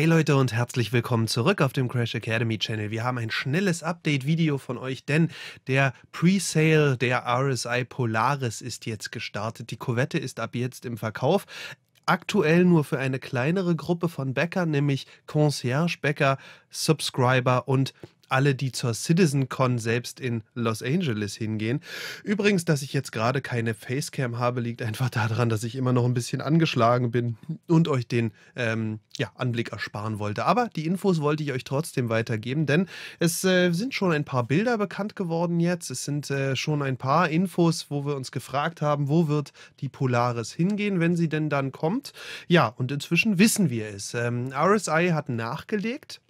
Hey Leute und herzlich willkommen zurück auf dem Crash Academy Channel. Wir haben ein schnelles Update-Video von euch, denn der Presale der RSI Polaris ist jetzt gestartet. Die Corvette ist ab jetzt im Verkauf aktuell nur für eine kleinere Gruppe von Bäckern, nämlich Concierge-Bäcker, Subscriber und alle, die zur CitizenCon selbst in Los Angeles hingehen. Übrigens, dass ich jetzt gerade keine Facecam habe, liegt einfach daran, dass ich immer noch ein bisschen angeschlagen bin und euch den ähm, ja, Anblick ersparen wollte. Aber die Infos wollte ich euch trotzdem weitergeben, denn es äh, sind schon ein paar Bilder bekannt geworden jetzt. Es sind äh, schon ein paar Infos, wo wir uns gefragt haben, wo wird die Polaris hingehen, wenn sie denn dann kommt. Ja, und inzwischen wissen wir es. Ähm, RSI hat nachgelegt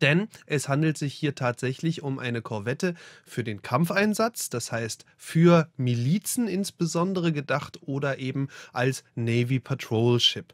denn es handelt sich hier tatsächlich um eine Korvette für den Kampfeinsatz, das heißt für Milizen insbesondere gedacht oder eben als Navy Patrol Ship.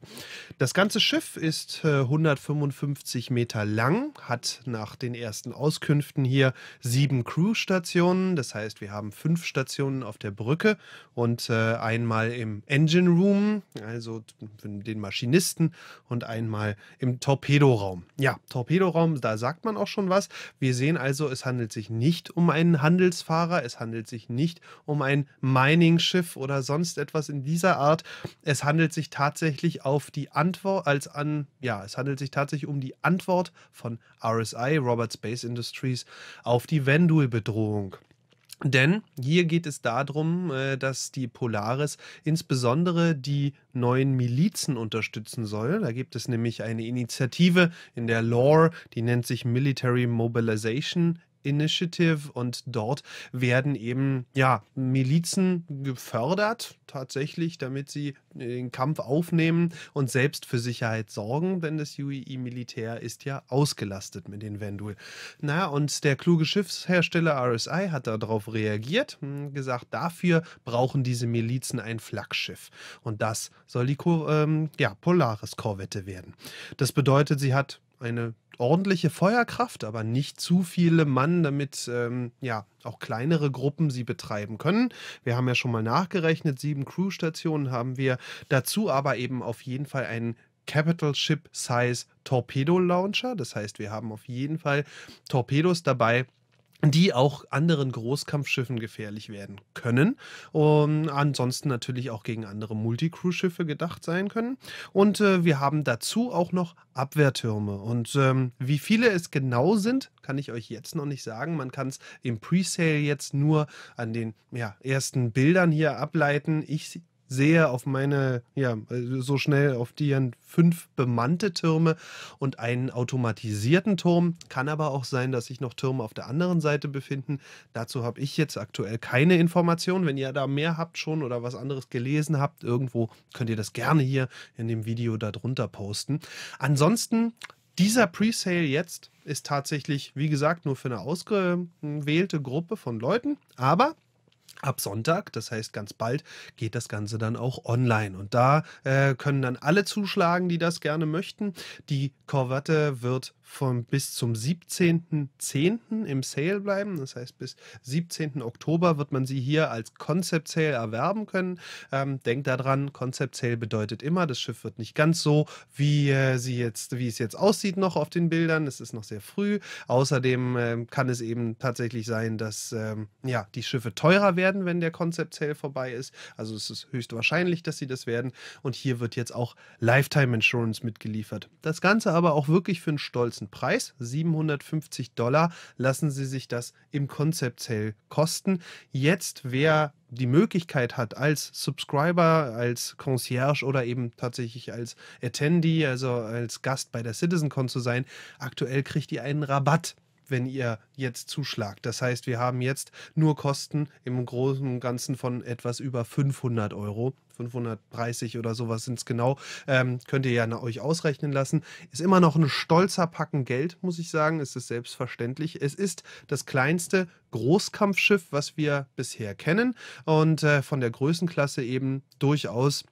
Das ganze Schiff ist 155 äh, Meter lang, hat nach den ersten Auskünften hier sieben Crew-Stationen, das heißt wir haben fünf Stationen auf der Brücke und äh, einmal im Engine Room, also den Maschinisten und einmal im Torpedoraum. Ja, Torpedoraum da sagt man auch schon was. Wir sehen also, es handelt sich nicht um einen Handelsfahrer, es handelt sich nicht um ein Mining-Schiff oder sonst etwas in dieser Art. Es handelt sich tatsächlich auf die Antwort als an, ja, es handelt sich tatsächlich um die Antwort von RSI, Robert Space Industries, auf die Vendul-Bedrohung. Denn hier geht es darum, äh, dass die Polaris insbesondere die neuen Milizen unterstützen soll. Da gibt es nämlich eine Initiative in der Lore, die nennt sich Military Mobilization Initiative und dort werden eben ja Milizen gefördert tatsächlich, damit sie den Kampf aufnehmen und selbst für Sicherheit sorgen, denn das UEI Militär ist ja ausgelastet mit den Vendul. Na und der kluge Schiffshersteller RSI hat darauf reagiert, hm, gesagt, dafür brauchen diese Milizen ein Flaggschiff und das soll die ähm, ja, Polaris Korvette werden. Das bedeutet, sie hat eine ordentliche Feuerkraft, aber nicht zu viele Mann, damit ähm, ja auch kleinere Gruppen sie betreiben können. Wir haben ja schon mal nachgerechnet, sieben Crewstationen haben wir. Dazu aber eben auf jeden Fall einen Capital Ship Size Torpedo Launcher. Das heißt, wir haben auf jeden Fall Torpedos dabei, die auch anderen Großkampfschiffen gefährlich werden können. Und ansonsten natürlich auch gegen andere Multicrew-Schiffe gedacht sein können. Und äh, wir haben dazu auch noch Abwehrtürme. Und ähm, wie viele es genau sind, kann ich euch jetzt noch nicht sagen. Man kann es im Presale jetzt nur an den ja, ersten Bildern hier ableiten. Ich sehe auf meine, ja, also so schnell auf die fünf bemannte Türme und einen automatisierten Turm. Kann aber auch sein, dass sich noch Türme auf der anderen Seite befinden. Dazu habe ich jetzt aktuell keine Informationen. Wenn ihr da mehr habt schon oder was anderes gelesen habt, irgendwo könnt ihr das gerne hier in dem Video darunter posten. Ansonsten dieser Presale jetzt ist tatsächlich, wie gesagt, nur für eine ausgewählte Gruppe von Leuten, aber Ab Sonntag, das heißt ganz bald, geht das Ganze dann auch online. Und da äh, können dann alle zuschlagen, die das gerne möchten. Die Korvette wird vom, bis zum 17.10. im Sale bleiben. Das heißt, bis 17. Oktober wird man sie hier als Concept Sale erwerben können. Ähm, denkt daran, Concept Sale bedeutet immer, das Schiff wird nicht ganz so, wie, äh, sie jetzt, wie es jetzt aussieht, noch auf den Bildern. Es ist noch sehr früh. Außerdem äh, kann es eben tatsächlich sein, dass ähm, ja, die Schiffe teurer werden, wenn der Concept Sale vorbei ist. Also es ist höchstwahrscheinlich, dass sie das werden. Und hier wird jetzt auch Lifetime Insurance mitgeliefert. Das Ganze aber auch wirklich für einen Stolz stolzen Preis. 750 Dollar lassen sie sich das im Concept Sale kosten. Jetzt, wer die Möglichkeit hat, als Subscriber, als Concierge oder eben tatsächlich als Attendee, also als Gast bei der CitizenCon zu sein, aktuell kriegt ihr einen Rabatt wenn ihr jetzt zuschlagt. Das heißt, wir haben jetzt nur Kosten im Großen und Ganzen von etwas über 500 Euro 530 oder sowas sind es genau. Ähm, könnt ihr ja euch ausrechnen lassen. Ist immer noch ein stolzer Packen Geld, muss ich sagen. Es ist selbstverständlich. Es ist das kleinste Großkampfschiff, was wir bisher kennen und äh, von der Größenklasse eben durchaus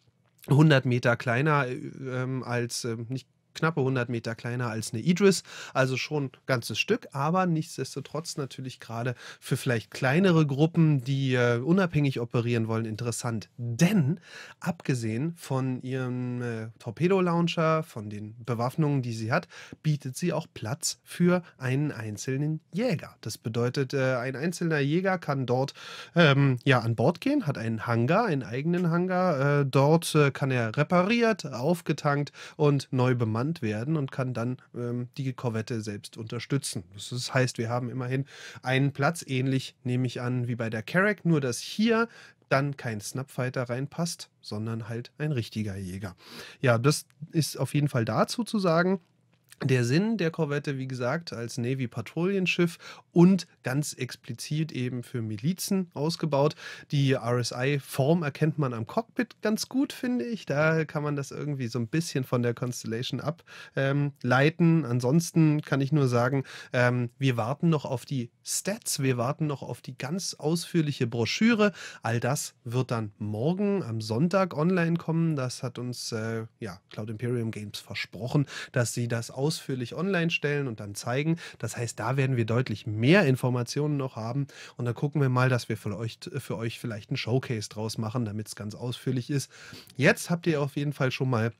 100 Meter kleiner äh, ähm, als, äh, nicht knappe 100 Meter kleiner als eine Idris, also schon ein ganzes Stück, aber nichtsdestotrotz natürlich gerade für vielleicht kleinere Gruppen, die äh, unabhängig operieren wollen, interessant. Denn abgesehen von ihrem äh, Torpedo-Launcher, von den Bewaffnungen, die sie hat, bietet sie auch Platz für einen einzelnen Jäger. Das bedeutet, äh, ein einzelner Jäger kann dort ähm, ja, an Bord gehen, hat einen Hangar, einen eigenen Hangar. Äh, dort äh, kann er repariert, aufgetankt und neu bemannt bemannt werden und kann dann ähm, die Korvette selbst unterstützen. Das heißt, wir haben immerhin einen Platz, ähnlich nehme ich an wie bei der Carrack, nur dass hier dann kein Snapfighter reinpasst, sondern halt ein richtiger Jäger. Ja, das ist auf jeden Fall dazu zu sagen der Sinn der Korvette, wie gesagt, als Navy-Patrouillenschiff und ganz explizit eben für Milizen ausgebaut. Die RSI-Form erkennt man am Cockpit ganz gut, finde ich. Da kann man das irgendwie so ein bisschen von der Constellation ableiten. Ähm, Ansonsten kann ich nur sagen, ähm, wir warten noch auf die Stats, wir warten noch auf die ganz ausführliche Broschüre. All das wird dann morgen am Sonntag online kommen. Das hat uns äh, ja, Cloud Imperium Games versprochen, dass sie das auch ausführlich online stellen und dann zeigen. Das heißt, da werden wir deutlich mehr Informationen noch haben und dann gucken wir mal, dass wir für euch, für euch vielleicht ein Showcase draus machen, damit es ganz ausführlich ist. Jetzt habt ihr auf jeden Fall schon mal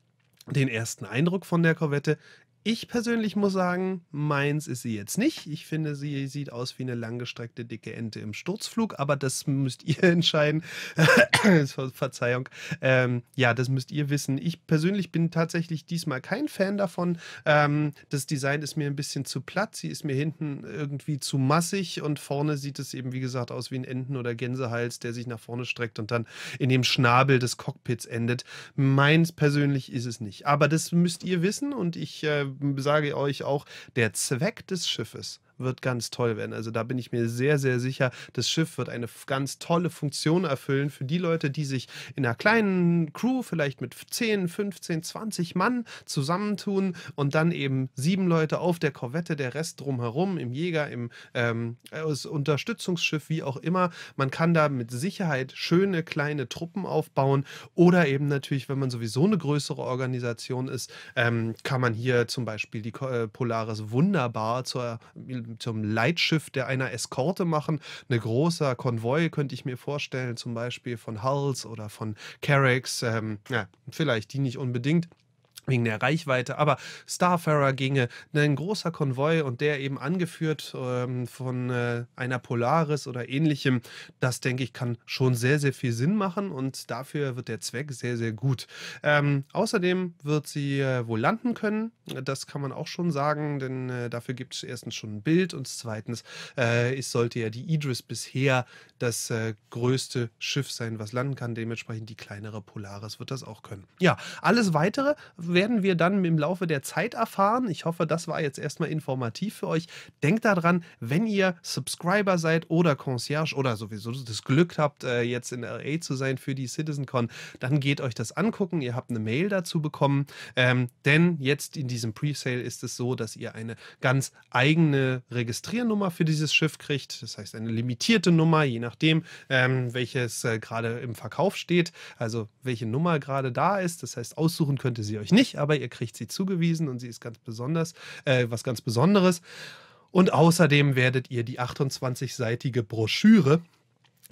den ersten Eindruck von der Korvette. Ich persönlich muss sagen, meins ist sie jetzt nicht. Ich finde, sie sieht aus wie eine langgestreckte dicke Ente im Sturzflug, aber das müsst ihr entscheiden. Verzeihung. Ähm, ja, das müsst ihr wissen. Ich persönlich bin tatsächlich diesmal kein Fan davon. Ähm, das Design ist mir ein bisschen zu platt. Sie ist mir hinten irgendwie zu massig und vorne sieht es eben, wie gesagt, aus wie ein Enten- oder Gänsehals, der sich nach vorne streckt und dann in dem Schnabel des Cockpits endet. Meins persönlich ist es nicht. Aber das müsst ihr wissen und ich. Äh, sage ich euch auch, der Zweck des Schiffes wird ganz toll werden. Also da bin ich mir sehr, sehr sicher, das Schiff wird eine ganz tolle Funktion erfüllen für die Leute, die sich in einer kleinen Crew vielleicht mit 10, 15, 20 Mann zusammentun und dann eben sieben Leute auf der Korvette, der Rest drumherum, im Jäger, im ähm, Unterstützungsschiff, wie auch immer. Man kann da mit Sicherheit schöne kleine Truppen aufbauen oder eben natürlich, wenn man sowieso eine größere Organisation ist, ähm, kann man hier zum Beispiel die äh, Polaris wunderbar zur zum Leitschiff der einer Eskorte machen. Ein großer Konvoi könnte ich mir vorstellen, zum Beispiel von Hulls oder von Carracks. Ähm, ja, vielleicht die nicht unbedingt wegen der Reichweite, aber Starfarer ginge, ein großer Konvoi und der eben angeführt ähm, von äh, einer Polaris oder ähnlichem, das denke ich kann schon sehr, sehr viel Sinn machen und dafür wird der Zweck sehr, sehr gut. Ähm, außerdem wird sie äh, wohl landen können, das kann man auch schon sagen, denn äh, dafür gibt es erstens schon ein Bild und zweitens äh, es sollte ja die Idris bisher das äh, größte Schiff sein, was landen kann, dementsprechend die kleinere Polaris wird das auch können. Ja, alles weitere werden wir dann im Laufe der Zeit erfahren. Ich hoffe, das war jetzt erstmal informativ für euch. Denkt daran, wenn ihr Subscriber seid oder Concierge oder sowieso das Glück habt, äh, jetzt in LA zu sein für die CitizenCon, dann geht euch das angucken. Ihr habt eine Mail dazu bekommen. Ähm, denn jetzt in diesem Presale ist es so, dass ihr eine ganz eigene Registriernummer für dieses Schiff kriegt. Das heißt, eine limitierte Nummer, je nachdem, ähm, welches äh, gerade im Verkauf steht. Also welche Nummer gerade da ist. Das heißt, aussuchen könnt ihr sie euch nicht nicht, aber ihr kriegt sie zugewiesen und sie ist ganz besonders, äh, was ganz Besonderes. Und außerdem werdet ihr die 28-seitige Broschüre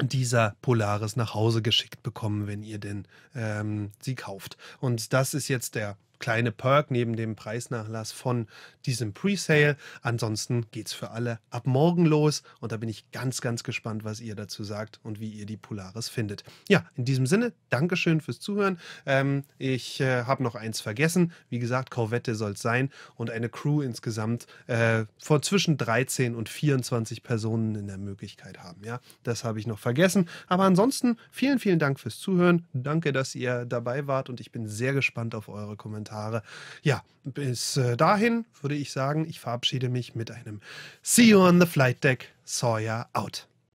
dieser Polaris nach Hause geschickt bekommen, wenn ihr denn ähm, sie kauft. Und das ist jetzt der kleine Perk neben dem Preisnachlass von diesem Presale. Ansonsten geht's für alle ab morgen los und da bin ich ganz, ganz gespannt, was ihr dazu sagt und wie ihr die Polaris findet. Ja, in diesem Sinne, Dankeschön fürs Zuhören. Ähm, ich äh, habe noch eins vergessen. Wie gesagt, Corvette soll es sein und eine Crew insgesamt äh, von zwischen 13 und 24 Personen in der Möglichkeit haben. Ja, das habe ich noch vergessen. Aber ansonsten vielen, vielen Dank fürs Zuhören. Danke, dass ihr dabei wart und ich bin sehr gespannt auf eure Kommentare. Kommentare. Ja, bis äh, dahin würde ich sagen, ich verabschiede mich mit einem See you on the flight deck, Sawyer out.